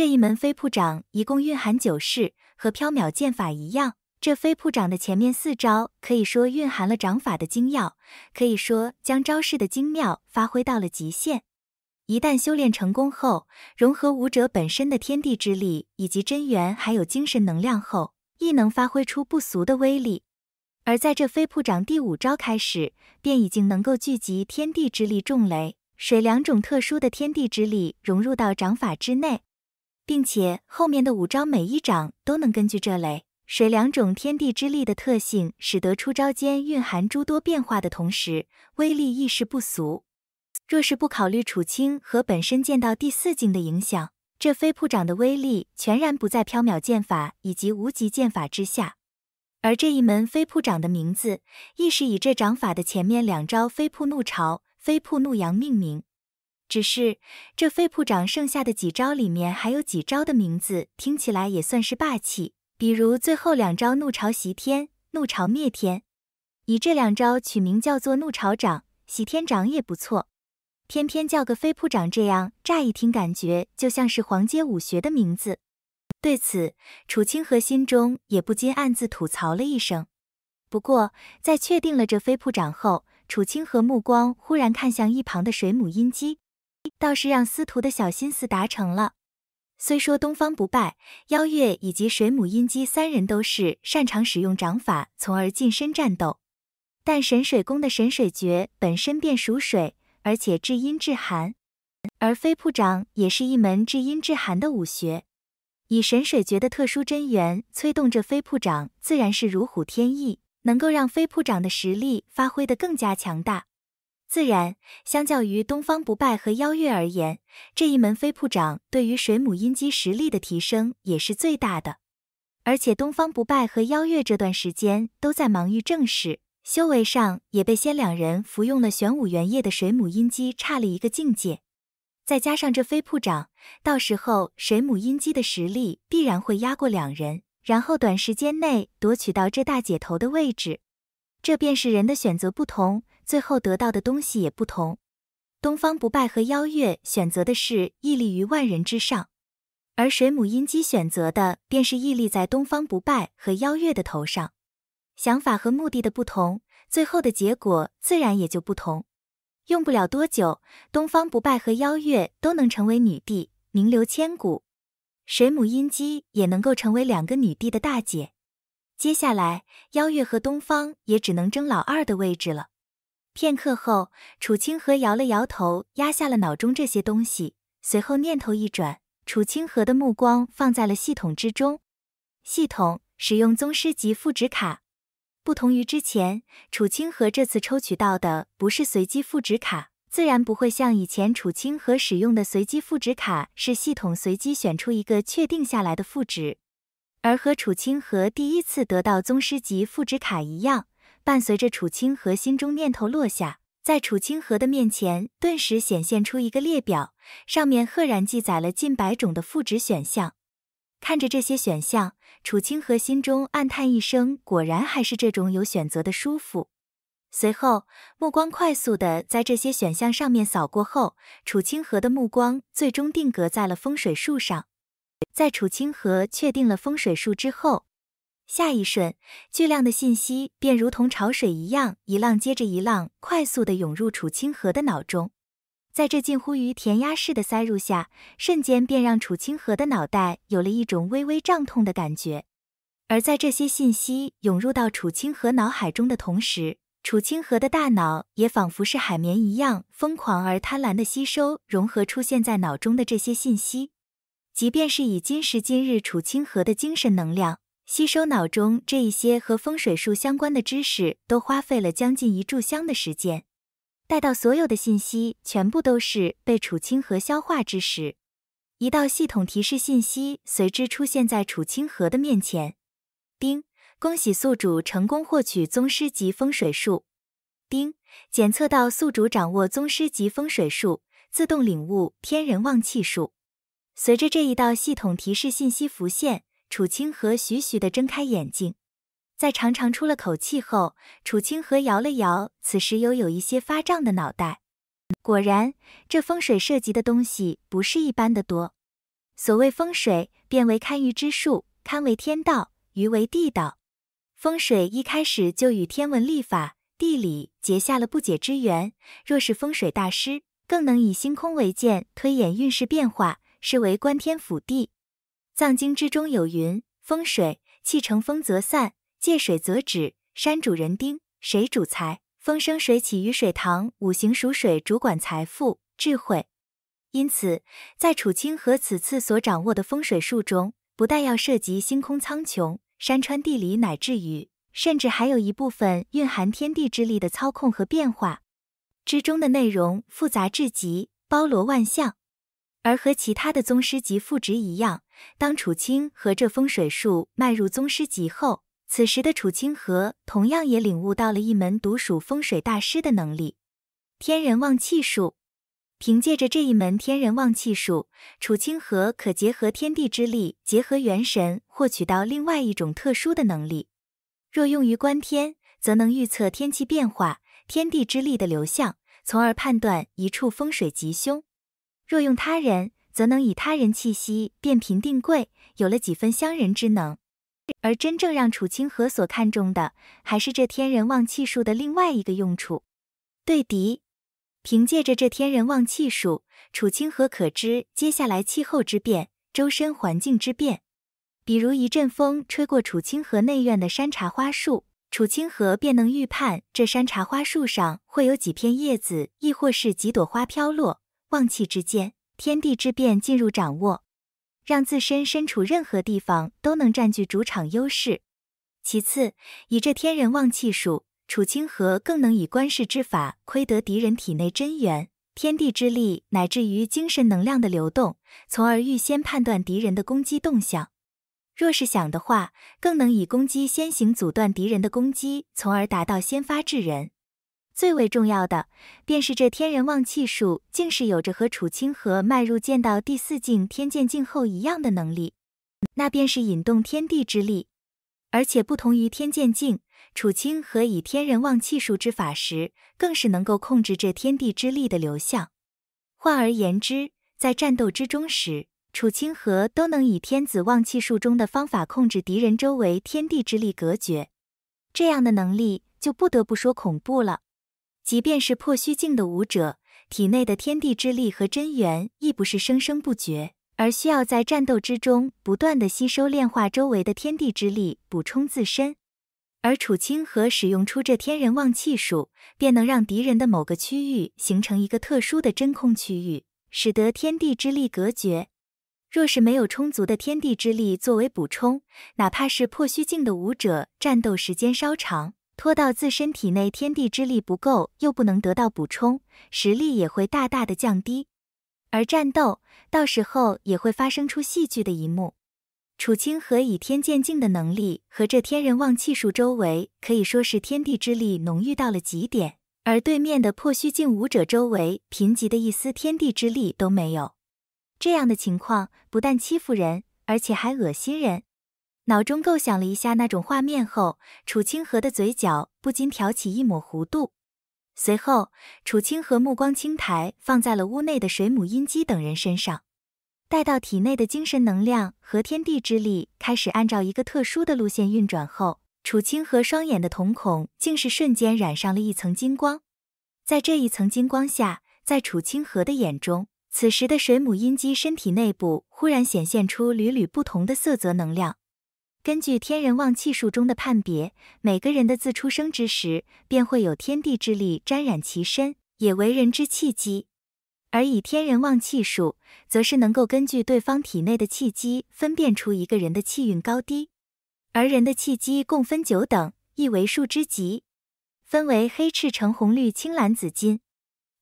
这一门飞瀑掌一共蕴含九式，和飘渺剑法一样。这飞瀑掌的前面四招可以说蕴含了掌法的精要，可以说将招式的精妙发挥到了极限。一旦修炼成功后，融合武者本身的天地之力以及真元还有精神能量后，亦能发挥出不俗的威力。而在这飞瀑掌第五招开始，便已经能够聚集天地之力、重雷、水两种特殊的天地之力融入到掌法之内。并且后面的五招，每一掌都能根据这雷水两种天地之力的特性，使得出招间蕴含诸多变化的同时，威力亦是不俗。若是不考虑楚清和本身剑道第四境的影响，这飞瀑掌的威力全然不在缥缈剑法以及无极剑法之下。而这一门飞瀑掌的名字，亦是以这掌法的前面两招飞瀑怒潮、飞瀑怒阳命名。只是这飞铺掌剩下的几招里面，还有几招的名字听起来也算是霸气，比如最后两招怒潮袭天、怒潮灭天，以这两招取名叫做怒潮掌、袭天掌也不错。偏偏叫个飞铺掌这样，乍一听感觉就像是黄阶武学的名字。对此，楚清河心中也不禁暗自吐槽了一声。不过在确定了这飞铺掌后，楚清河目光忽然看向一旁的水母阴姬。倒是让司徒的小心思达成了。虽说东方不败、邀月以及水母音姬三人都是擅长使用掌法，从而近身战斗，但神水宫的神水诀本身便属水，而且至阴至寒，而飞瀑掌也是一门至阴至寒的武学。以神水诀的特殊真元催动这飞瀑掌，自然是如虎添翼，能够让飞瀑掌的实力发挥的更加强大。自然，相较于东方不败和邀月而言，这一门飞瀑掌对于水母音姬实力的提升也是最大的。而且东方不败和邀月这段时间都在忙于正事，修为上也被先两人服用了玄武元液的水母音姬差了一个境界。再加上这飞瀑掌，到时候水母音姬的实力必然会压过两人，然后短时间内夺取到这大姐头的位置。这便是人的选择不同。最后得到的东西也不同，东方不败和邀月选择的是屹立于万人之上，而水母音姬选择的便是屹立在东方不败和邀月的头上。想法和目的的不同，最后的结果自然也就不同。用不了多久，东方不败和邀月都能成为女帝，名留千古，水母音姬也能够成为两个女帝的大姐。接下来，邀月和东方也只能争老二的位置了。片刻后，楚清河摇了摇头，压下了脑中这些东西。随后念头一转，楚清河的目光放在了系统之中。系统，使用宗师级复值卡。不同于之前，楚清河这次抽取到的不是随机复值卡，自然不会像以前楚清河使用的随机复值卡是系统随机选出一个确定下来的复值，而和楚清河第一次得到宗师级复值卡一样。伴随着楚清河心中念头落下，在楚清河的面前顿时显现出一个列表，上面赫然记载了近百种的复职选项。看着这些选项，楚清河心中暗叹一声：“果然还是这种有选择的舒服。”随后，目光快速的在这些选项上面扫过后，楚清河的目光最终定格在了风水术上。在楚清河确定了风水术之后。下一瞬，巨量的信息便如同潮水一样，一浪接着一浪，快速的涌入楚清河的脑中。在这近乎于填鸭式的塞入下，瞬间便让楚清河的脑袋有了一种微微胀痛的感觉。而在这些信息涌入到楚清河脑海中的同时，楚清河的大脑也仿佛是海绵一样，疯狂而贪婪的吸收、融合出现在脑中的这些信息。即便是以今时今日楚清河的精神能量。吸收脑中这一些和风水术相关的知识，都花费了将近一炷香的时间。待到所有的信息全部都是被楚清河消化之时，一道系统提示信息随之出现在楚清河的面前。丁，恭喜宿主成功获取宗师级风水术。丁，检测到宿主掌握宗师级风水术，自动领悟天人旺气术。随着这一道系统提示信息浮现。楚清河徐徐地睁开眼睛，在长长出了口气后，楚清河摇了摇此时又有一些发胀的脑袋。果然，这风水涉及的东西不是一般的多。所谓风水，便为堪舆之术，堪为天道，舆为地道。风水一开始就与天文历法、地理结下了不解之缘。若是风水大师，更能以星空为鉴，推演运势变化，视为观天俯地。藏经之中有云：风水气成风则散，借水则止。山主人丁，水主财。风生水起，雨水堂。五行属水，主管财富、智慧。因此，在楚清河此次所掌握的风水术中，不但要涉及星空苍穹、山川地理，乃至于，甚至还有一部分蕴含天地之力的操控和变化之中的内容，复杂至极，包罗万象。而和其他的宗师级副职一样。当楚清和这风水术迈入宗师级后，此时的楚清河同样也领悟到了一门独属风水大师的能力——天人望气术。凭借着这一门天人望气术，楚清河可结合天地之力，结合元神，获取到另外一种特殊的能力。若用于观天，则能预测天气变化、天地之力的流向，从而判断一处风水吉凶。若用他人，则能以他人气息变贫定贵，有了几分相人之能。而真正让楚清河所看重的，还是这天人望气术的另外一个用处——对敌。凭借着这天人望气术，楚清河可知接下来气候之变、周身环境之变。比如一阵风吹过楚清河内院的山茶花树，楚清河便能预判这山茶花树上会有几片叶子，亦或是几朵花飘落。望气之间。天地之变进入掌握，让自身身处任何地方都能占据主场优势。其次，以这天人望气术，楚清河更能以观世之法，窥得敌人体内真元、天地之力，乃至于精神能量的流动，从而预先判断敌人的攻击动向。若是想的话，更能以攻击先行阻断敌人的攻击，从而达到先发制人。最为重要的便是这天人望气术，竟是有着和楚清河迈入剑道第四境天剑境后一样的能力，那便是引动天地之力。而且不同于天剑境，楚清河以天人望气术之法时，更是能够控制这天地之力的流向。换而言之，在战斗之中时，楚清河都能以天子望气术中的方法控制敌人周围天地之力隔绝。这样的能力就不得不说恐怖了。即便是破虚境的武者，体内的天地之力和真元亦不是生生不绝，而需要在战斗之中不断的吸收炼化周围的天地之力，补充自身。而楚清河使用出这天人望气术，便能让敌人的某个区域形成一个特殊的真空区域，使得天地之力隔绝。若是没有充足的天地之力作为补充，哪怕是破虚境的武者，战斗时间稍长。拖到自身体内天地之力不够，又不能得到补充，实力也会大大的降低，而战斗到时候也会发生出戏剧的一幕。楚清河以天剑境的能力和这天人望气术周围，可以说是天地之力浓郁到了极点，而对面的破虚境武者周围，贫瘠的一丝天地之力都没有。这样的情况不但欺负人，而且还恶心人。脑中构想了一下那种画面后，楚清河的嘴角不禁挑起一抹弧度。随后，楚清河目光轻抬，放在了屋内的水母阴姬等人身上。待到体内的精神能量和天地之力开始按照一个特殊的路线运转后，楚清河双眼的瞳孔竟是瞬间染上了一层金光。在这一层金光下，在楚清河的眼中，此时的水母阴姬身体内部忽然显现出缕缕不同的色泽能量。根据天人望气术中的判别，每个人的自出生之时，便会有天地之力沾染其身，也为人之气机。而以天人望气术，则是能够根据对方体内的气机，分辨出一个人的气运高低。而人的气机共分九等，亦为数之极，分为黑、赤、橙、红、绿、青、蓝、紫、金，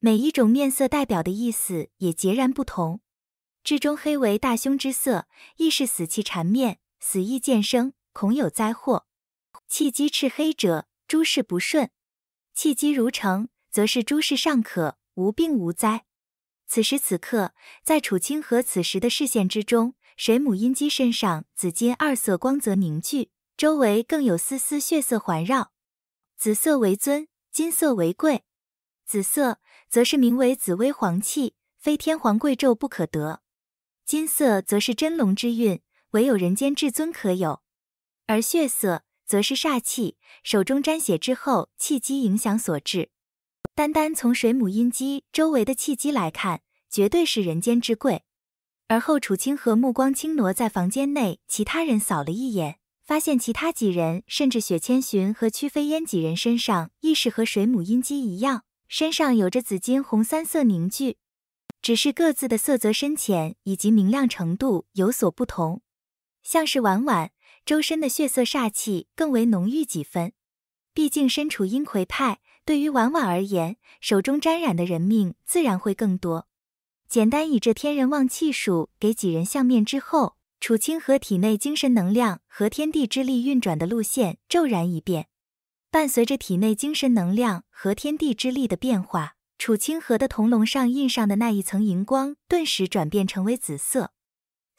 每一种面色代表的意思也截然不同。至中黑为大凶之色，亦是死气缠面。死亦见生，恐有灾祸。气机赤黑者，诸事不顺；气机如城，则是诸事尚可，无病无灾。此时此刻，在楚清河此时的视线之中，水母阴姬身上紫金二色光泽凝聚，周围更有丝丝血色环绕。紫色为尊，金色为贵。紫色则是名为紫薇黄气，非天皇贵胄不可得。金色则是真龙之运。唯有人间至尊可有，而血色则是煞气，手中沾血之后气机影响所致。单单从水母阴姬周围的气机来看，绝对是人间之贵。而后楚清河目光轻挪，在房间内其他人扫了一眼，发现其他几人，甚至雪千寻和曲飞烟几人身上，亦是和水母阴姬一样，身上有着紫金红三色凝聚，只是各自的色泽深浅以及明亮程度有所不同。像是婉婉周身的血色煞气更为浓郁几分，毕竟身处阴葵派，对于婉婉而言，手中沾染的人命自然会更多。简单以这天人望气术给几人相面之后，楚清河体内精神能量和天地之力运转的路线骤然一变，伴随着体内精神能量和天地之力的变化，楚清河的铜龙上印上的那一层荧光顿时转变成为紫色。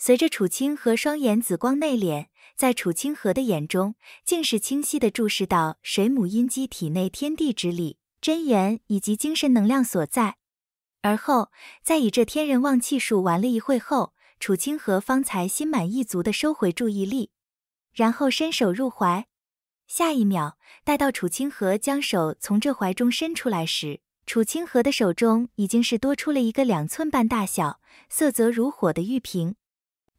随着楚清河双眼紫光内敛，在楚清河的眼中，竟是清晰的注视到水母阴姬体内天地之力、真元以及精神能量所在。而后，在以这天人望气术玩了一会后，楚清河方才心满意足的收回注意力，然后伸手入怀。下一秒，待到楚清河将手从这怀中伸出来时，楚清河的手中已经是多出了一个两寸半大小、色泽如火的玉瓶。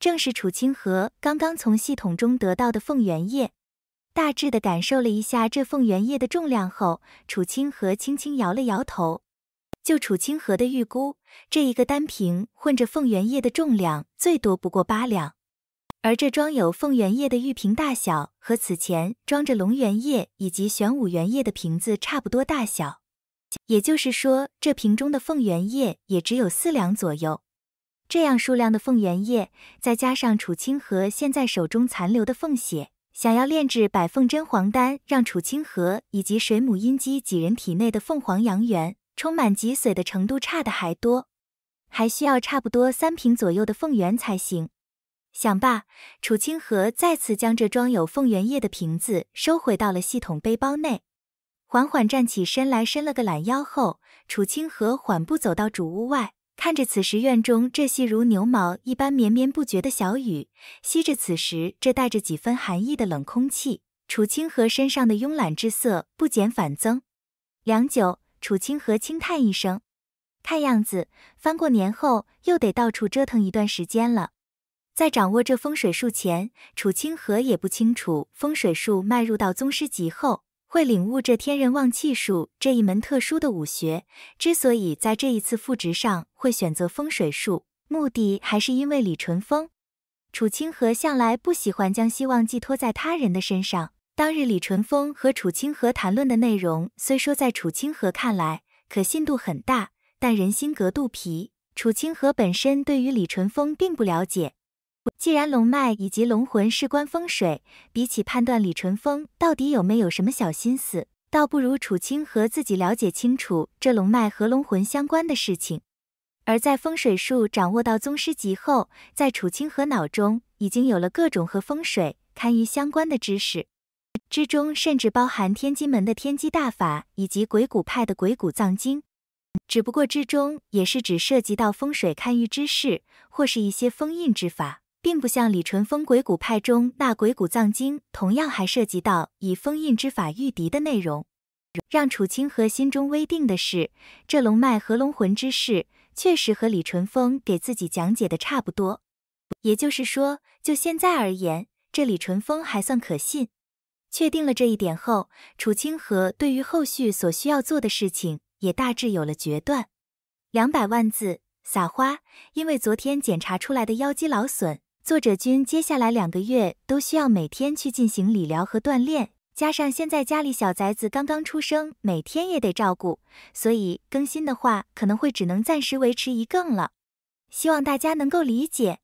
正是楚清河刚刚从系统中得到的凤元液，大致的感受了一下这凤元液的重量后，楚清河轻轻摇了摇头。就楚清河的预估，这一个单瓶混着凤元液的重量最多不过八两，而这装有凤元液的玉瓶大小和此前装着龙元液以及玄武元液的瓶子差不多大小，也就是说，这瓶中的凤元液也只有四两左右。这样数量的凤元液，再加上楚清河现在手中残留的凤血，想要炼制百凤真黄丹，让楚清河以及水母阴姬几人体内的凤凰阳元充满脊髓的程度差的还多，还需要差不多三瓶左右的凤元才行。想罢，楚清河再次将这装有凤元液的瓶子收回到了系统背包内，缓缓站起身来，伸了个懒腰后，楚清河缓步走到主屋外。看着此时院中这细如牛毛一般绵绵不绝的小雨，吸着此时这带着几分寒意的冷空气，楚清河身上的慵懒之色不减反增。良久，楚清河轻叹一声，看样子，翻过年后又得到处折腾一段时间了。在掌握这风水术前，楚清河也不清楚风水术迈入到宗师级后。会领悟这天人望气术这一门特殊的武学，之所以在这一次复职上会选择风水术，目的还是因为李淳风。楚清河向来不喜欢将希望寄托在他人的身上。当日李淳风和楚清河谈论的内容，虽说在楚清河看来可信度很大，但人心隔肚皮，楚清河本身对于李淳风并不了解。既然龙脉以及龙魂事关风水，比起判断李淳风到底有没有什么小心思，倒不如楚清河自己了解清楚这龙脉和龙魂相关的事情。而在风水术掌握到宗师级后，在楚清河脑中已经有了各种和风水堪舆相关的知识，之中甚至包含天机门的天机大法以及鬼谷派的鬼谷藏经，只不过之中也是只涉及到风水堪舆之事，或是一些封印之法。并不像李淳风《鬼谷派》中那《鬼谷藏经》，同样还涉及到以封印之法御敌的内容。让楚清河心中微定的是，这龙脉和龙魂之事，确实和李淳风给自己讲解的差不多。也就是说，就现在而言，这李淳风还算可信。确定了这一点后，楚清河对于后续所需要做的事情也大致有了决断。两百万字撒花，因为昨天检查出来的腰肌劳损。作者君接下来两个月都需要每天去进行理疗和锻炼，加上现在家里小崽子刚刚出生，每天也得照顾，所以更新的话可能会只能暂时维持一更了，希望大家能够理解。